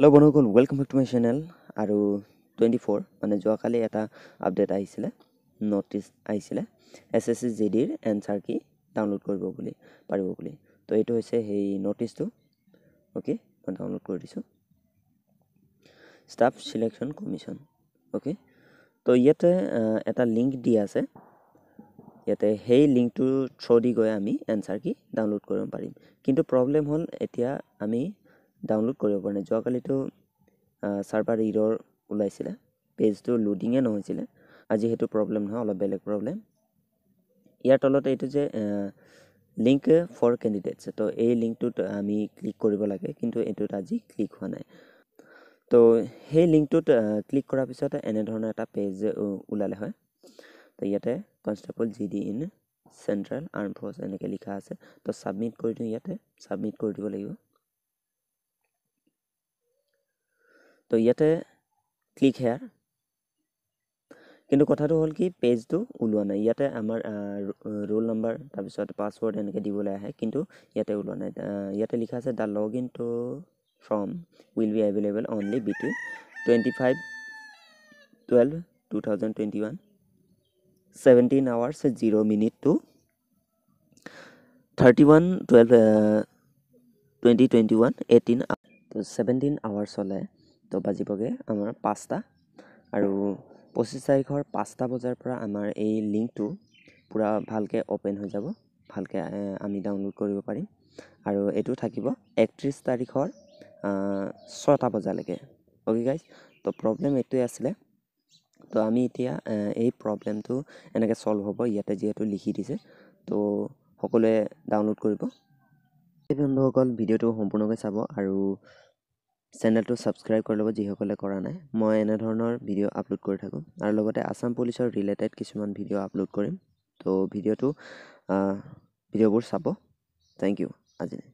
hello' বন্ধুসকল welcome back to my channel আৰু twenty four মানে যোৱাকালি এটা আপডেট আহিছিলে নটিচ আহিছিলে এছ এছ এছ জি ডিৰ এনচাৰ কি ডাউনলোড কৰিব বুলি পাৰিব বুলি তো এইটো হৈছে সেই নটিচটো অ'কে মই ডাউনলোড কৰি দিছোঁ ষ্টাফ ছিলেকশ্যন কমিশ্যন অ'কে তো ইয়াতে এটা লিংক দি আছে ইয়াতে সেই লিংকটোৰ থ্ৰ' দি গৈ আমি এনচাৰ কি ডাউনলোড কৰিব পাৰিম কিন্তু প্ৰব্লেম হ'ল এতিয়া আমি ডাউনলোড কৰিব পৰা নাই যোৱাকালিতো ছাৰ্ভাৰ ইৰৰ ওলাইছিলে পেজটো লোডিঙে নহৈছিলে আজি সেইটো প্ৰব্লেম নহয় অলপ বেলেগ প্ৰব্লেম ইয়াৰ তলত এইটো যে লিংক ফৰ কেণ্ডিডেটছ তো এই লিংকটোত আমি ক্লিক কৰিব লাগে কিন্তু এইটোত আজি ক্লিক হোৱা নাই তো সেই লিংকটোত ক্লিক কৰাৰ পিছত এনেধৰণৰ এটা পেজ ওলালে হয় তো ইয়াতে constable G D in central arm force এনেকৈ লিখা আছে তো ছাবমিট কৰি দিওঁ ইয়াতে ছাবমিট কৰি দিব লাগিব তো ইয়াতে ক্লিক হেয়াৰ কিন্তু কথাটো হ'ল কি পেজটো ওলোৱা নাই ইয়াতে আমাৰ ৰোল নম্বৰ তাৰপিছত পাছৱৰ্ড এনেকৈ দিবলৈ আহে কিন্তু ইয়াতে ওলোৱা নাই ইয়াতে লিখা আছে the log in to form will be available only between twenty five twelve two thousand twenty one seventeen hours zero' minute to thirty one twelve twenty twenty one eighteen seventeen আৱাৰ্ছলৈ দহ বাজিবগৈ আমাৰ পাঁচটা আৰু পঁচিছ তাৰিখৰ পাঁচটা বজাৰ পৰা আমাৰ এই লিংকটো পূৰা ভালকৈ অ'পেন হৈ যাব ভালকৈ আমি ডাউনলোড কৰিব পাৰিম আৰু এইটো থাকিব একত্ৰিছ তাৰিখৰ ছটা বজালৈকে অ'কে গাইজ তো প্ৰব্লেম এইটোৱে আছিলে তো আমি এতিয়া এই প্ৰব্লেমটো এনেকৈ ছল্ভ হ'ব ইয়াতে যিহেতু লিখি দিছে তো সকলোৱে ডাউনলোড কৰিব বন্ধুসকল ভিডিঅ'টো সম্পূৰ্ণকৈ চাব আৰু চেনেলটো ছাবস্ক্ৰাইব কৰি ল'ব যিসকলে কৰা নাই মই এনেধৰণৰ ভিডিঅ' আপলোড কৰি থাকোঁ আৰু লগতে আছাম পুলিচৰ ৰিলেটেড কিছুমান ভিডিঅ' আপলোড কৰিম তো ভিডিঅ'টো ভিডিঅ'বোৰ চাব থেংক ইউ আজি